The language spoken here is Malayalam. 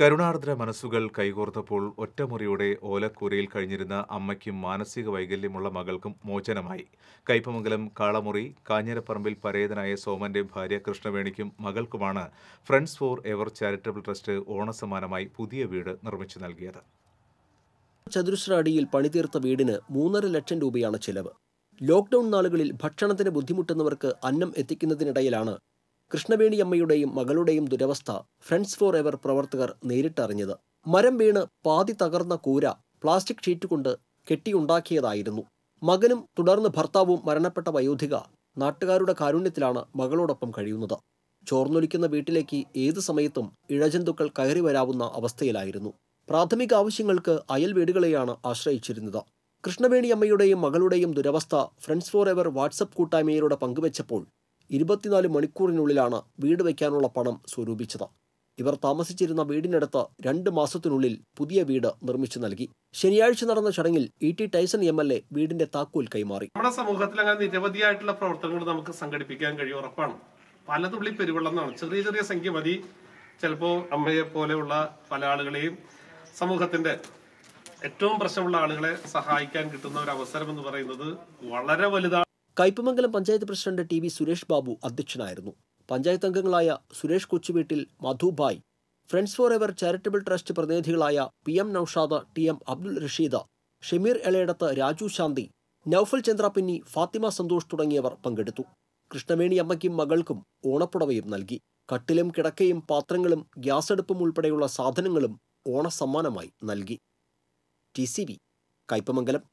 കരുണാർദ്ര മനസ്സുകൾ കൈകോർത്തപ്പോൾ ഒറ്റമുറിയുടെ ഓലക്കൂരയിൽ കഴിഞ്ഞിരുന്ന അമ്മയ്ക്കും മാനസിക വൈകല്യമുള്ള മകൾക്കും മോചനമായി കൈപ്പമംഗലം കാളമുറി കാഞ്ഞിരപ്പറമ്പിൽ പരേതനായ സോമന്റെ ഭാര്യ കൃഷ്ണവേണിക്കും മകൾക്കുമാണ് friends for ever charitable trust ഓണസമാനമായി പുതിയ വീട് നിർമ്മിച്ചു നൽകിയത് ചതുരശ്രാടിയിൽ പണിതീർത്ത വീടിന് മൂന്നര ലക്ഷം രൂപയാണ് ചെലവ് ലോക്ക്ഡൌൺ നാളുകളിൽ ഭക്ഷണത്തിന് ബുദ്ധിമുട്ടുന്നവർക്ക് അന്നം എത്തിക്കുന്നതിനിടയിലാണ് കൃഷ്ണവേണിയമ്മയുടെയും മകളുടെയും ദുരവസ്ഥ ഫ്രണ്ട്സ് ഫോർ എവർ പ്രവർത്തകർ നേരിട്ടറിഞ്ഞത് മരം വീണ് പാതി തകർന്ന കൂര പ്ലാസ്റ്റിക് ഷീറ്റ് കൊണ്ട് കെട്ടിയുണ്ടാക്കിയതായിരുന്നു മകനും തുടർന്ന് ഭർത്താവും മരണപ്പെട്ട വയോധിക നാട്ടുകാരുടെ കാരുണ്യത്തിലാണ് മകളോടൊപ്പം കഴിയുന്നത് ചോർന്നൊലിക്കുന്ന വീട്ടിലേക്ക് ഏത് സമയത്തും ഇഴജന്തുക്കൾ കയറി വരാവുന്ന അവസ്ഥയിലായിരുന്നു പ്രാഥമിക ആവശ്യങ്ങൾക്ക് അയൽ വീടുകളെയാണ് ആശ്രയിച്ചിരുന്നത് കൃഷ്ണവേണിയമ്മയുടെയും മകളുടെയും ദുരവസ്ഥ ഫ്രണ്ട്സ് ഫോർ എവർ വാട്സപ്പ് കൂട്ടായ്മയിലൂടെ പങ്കുവച്ചപ്പോൾ ഇരുപത്തിനാല് മണിക്കൂറിനുള്ളിലാണ് വീട് വയ്ക്കാനുള്ള പണം സ്വരൂപിച്ചത് ഇവർ താമസിച്ചിരുന്ന വീടിനടുത്ത് രണ്ട് മാസത്തിനുള്ളിൽ പുതിയ വീട് നിർമ്മിച്ചു നൽകി ശനിയാഴ്ച നടന്ന ചടങ്ങിൽ E T Tyson M L A വീടിന്റെ താക്കോൽ കൈമാറി നമ്മുടെ സമൂഹത്തിൽ അങ്ങനെ നിരവധിയായിട്ടുള്ള പ്രവർത്തനങ്ങൾ നമുക്ക് സംഘടിപ്പിക്കാൻ കഴിയും ഉറപ്പാണ് പലതുള്ളി പെരുവെള്ളം എന്നാണ് ചെറിയ ചെറിയ സംഖ്യ മതി ചിലപ്പോൾ അമ്മയെ പോലെയുള്ള പല ആളുകളെയും സമൂഹത്തിന്റെ ഏറ്റവും പ്രശ്നമുള്ള ആളുകളെ സഹായിക്കാൻ കിട്ടുന്ന ഒരു അവസരം എന്ന് പറയുന്നത് വളരെ വലുതാണ് Kaipamangalam panchayat president T V Suresh Babu അധ്യക്ഷനായിരുന്നു പഞ്ചായത്ത് അംഗങ്ങളായ Suresh Kochuveettil Madhubai friends for ever charitable trust പ്രതിനിധികളായ P M Naushad T M Abdul Rasheed Shameer Elayidath Raju Shanthi Naufal Chandrapinni Fathima Santhosh തുടങ്ങിയവർ പങ്കെടുത്തു കൃഷ്ണവേണി അമ്മയ്ക്കും മകൾക്കും ഓണപ്പുടവയും നൽകി കട്ടിലും കിടക്കയും പാത്രങ്ങളും ഗ്യാസ് അടുപ്പും ഉൾപ്പെടെയുള്ള സാധനങ്ങളും ഓണസമ്മാനമായി നൽകി ടി സി വി കയ്പമംഗലം